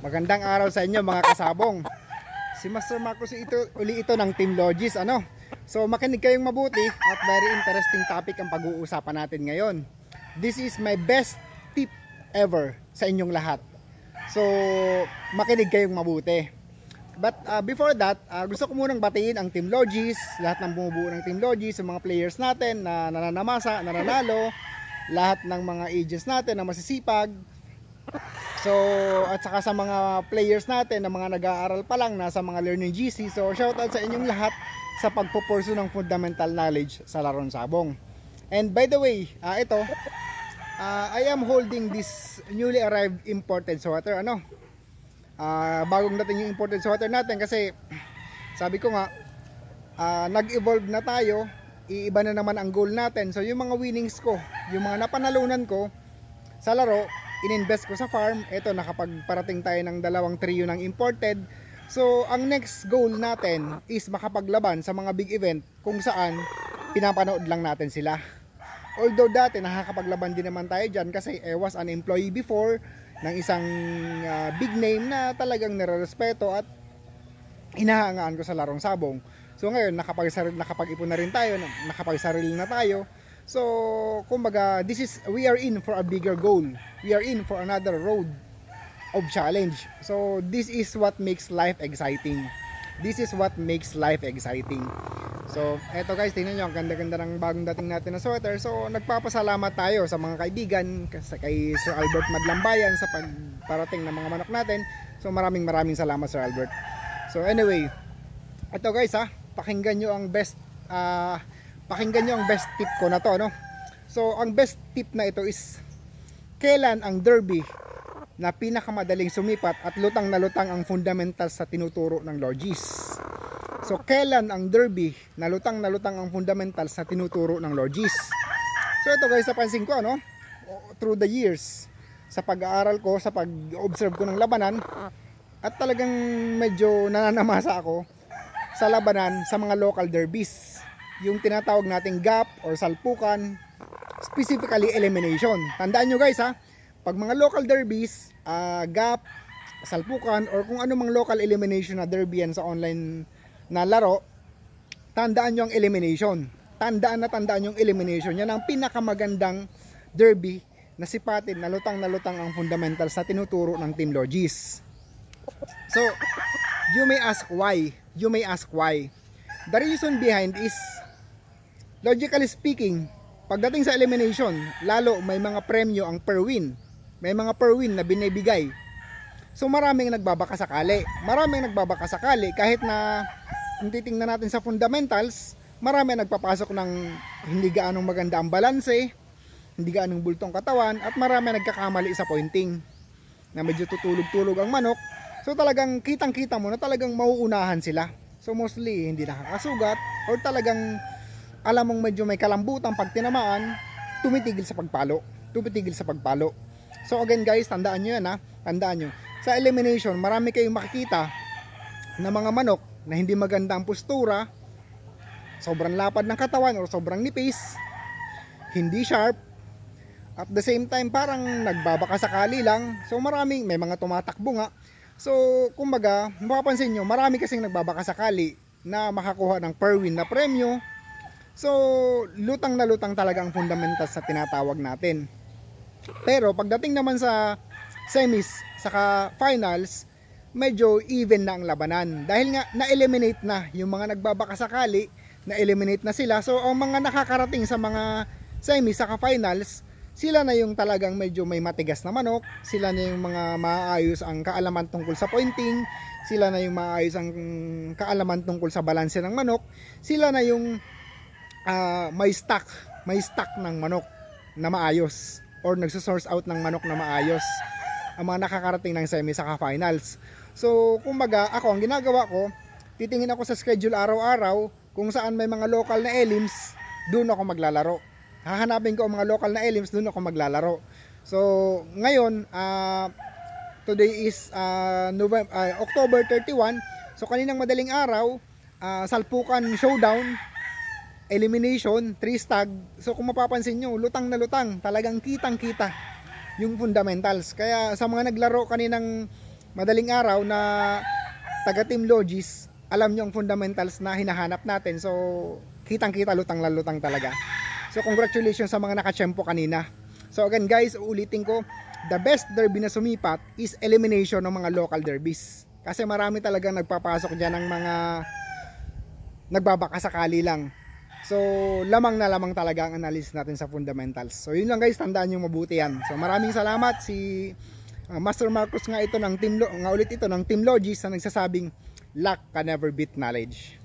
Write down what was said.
Magandang araw sa inyo mga kasabong. Si Master Marcos ito, uli ito ng Team Logis. Ano? So makinig kayong mabuti at very interesting topic ang pag-uusapan natin ngayon. This is my best tip ever sa inyong lahat. So makinig kayong mabuti. But uh, before that, uh, gusto ko munang batiin ang Team Logis, lahat ng bumubuo ng Team Logis, sa mga players natin na nananamasa, nananalo, lahat ng mga agents natin na masisipag, So, at saka sa mga players natin na mga nag-aaral pa lang, nasa mga learning GC. So, shout out sa inyong lahat sa pagpupurso ng fundamental knowledge sa laron sabong. And by the way, uh, ito, uh, I am holding this newly arrived imported sweater. Ano? Uh, bagong natin yung imported sweater natin kasi sabi ko nga, uh, nag-evolve na tayo. Iiba na naman ang goal natin. So, yung mga winnings ko, yung mga napanalunan ko sa laro, ininvest ko sa farm. Ito, nakapagparating tayo ng dalawang trio ng imported. So, ang next goal natin is makapaglaban sa mga big event kung saan pinapanood lang natin sila. Although dati nakakapaglaban din naman tayo dyan kasi I was an employee before ng isang uh, big name na talagang nirarespeto at inahangaan ko sa larong sabong. So ngayon, nakapag nakapag-ipon na rin tayo, nakapag-sarili na tayo So, kumbaga, this is, we are in for a bigger goal. We are in for another road of challenge. So, this is what makes life exciting. This is what makes life exciting. So, eto guys, tingnan nyo, ang ganda-ganda ng bagong dating natin na sweater. So, nagpapasalamat tayo sa mga kaibigan, kay Sir Albert Madlambayan sa pagparating ng mga manok natin. So, maraming maraming salamat, Sir Albert. So, anyway, eto guys ha, pakinggan nyo ang best uh, pakinggan nyo ang best tip ko na to no? so ang best tip na ito is kailan ang derby na pinakamadaling sumipat at lutang na lutang ang fundamental sa tinuturo ng logis so kailan ang derby na lutang na lutang ang fundamental sa tinuturo ng logis so ito guys napansin ko ano through the years sa pag-aaral ko sa pag-observe ko ng labanan at talagang medyo nananamasa ako sa labanan sa mga local derbies yung tinatawag nating gap or salpukan, specifically elimination. Tandaan nyo guys ha, pag mga local derbies, uh, gap, salpukan, or kung ano mang local elimination na derby yan sa online na laro, tandaan nyo ang elimination. Tandaan na tandaan yung elimination. Yan ang pinakamagandang derby na sipatin, nalutang nalutang ang fundamentals sa tinuturo ng Team Logis. So, you may ask why. You may ask why. The reason behind is Logically speaking, pagdating sa elimination, lalo may mga premyo ang per win. May mga per win na binibigay. So maraming nagbabaka sakali. Maraming nagbabaka sakali kahit na kung titingnan natin sa fundamentals, marami nagpapasok ng hindi gaanong maganda ang balanse, hindi gaanong bultong katawan, at marami nagkakamali sa pointing na medyo tutulog-tulog ang manok. So talagang kitang-kita mo na talagang mauunahan sila. So mostly hindi nakakasugat or talagang alam mong medyo may kalambutan pag tinamaan, tumitigil sa pagpalo. Tumitigil sa pagpalo. So again guys, tandaan nyo yan ha. Tandaan nyo. Sa elimination, marami kayong makikita na mga manok na hindi maganda ang postura, sobrang lapad ng katawan or sobrang nipis, hindi sharp, at the same time parang nagbabaka sakali lang so maraming may mga tumatakbo nga so kumbaga mapapansin nyo marami kasing nagbabaka sakali na makakuha ng per win na premyo So, lutang na lutang talaga ang fundamentals sa tinatawag natin. Pero pagdating naman sa semis saka finals, medyo even na ang labanan dahil nga na-eliminate na yung mga nagbabaka sakali, na-eliminate na sila. So, ang mga nakakarating sa mga semis saka finals, sila na yung talagang medyo may matigas na manok, sila na yung mga maayos ang kaalaman tungkol sa pointing, sila na yung maayos ang kaalaman tungkol sa balanse ng manok, sila na yung uh, may stock, may stock ng manok na maayos or nagsosource out ng manok na maayos ang mga nakakarating ng semi sa finals. So, kumbaga, ako ang ginagawa ko, titingin ako sa schedule araw-araw kung saan may mga local na elims, doon ako maglalaro. Hahanapin ko ang mga local na elims, doon ako maglalaro. So, ngayon, uh, today is uh, ah, November, uh, October 31. So, kaninang madaling araw, uh, Salpukan Showdown elimination, 3 stag. So kung mapapansin nyo, lutang na lutang, talagang kitang-kita yung fundamentals. Kaya sa mga naglaro kaninang madaling araw na taga Team Logis, alam nyo ang fundamentals na hinahanap natin. So kitang-kita lutang-lutang talaga. So congratulations sa mga nakachempo kanina. So again guys, uulitin ko, the best derby na sumipat is elimination ng mga local derbies. Kasi marami talaga nagpapasok dyan ng mga nagbabaka sakali lang So, lamang na lamang talaga ang analysis natin sa fundamentals. So, yun lang guys, tandaan niyo mabuti yan. So, maraming salamat si uh, Master Marcos nga ito ng team nga ulit ito ng Team Logis na nagsasabing luck can never beat knowledge.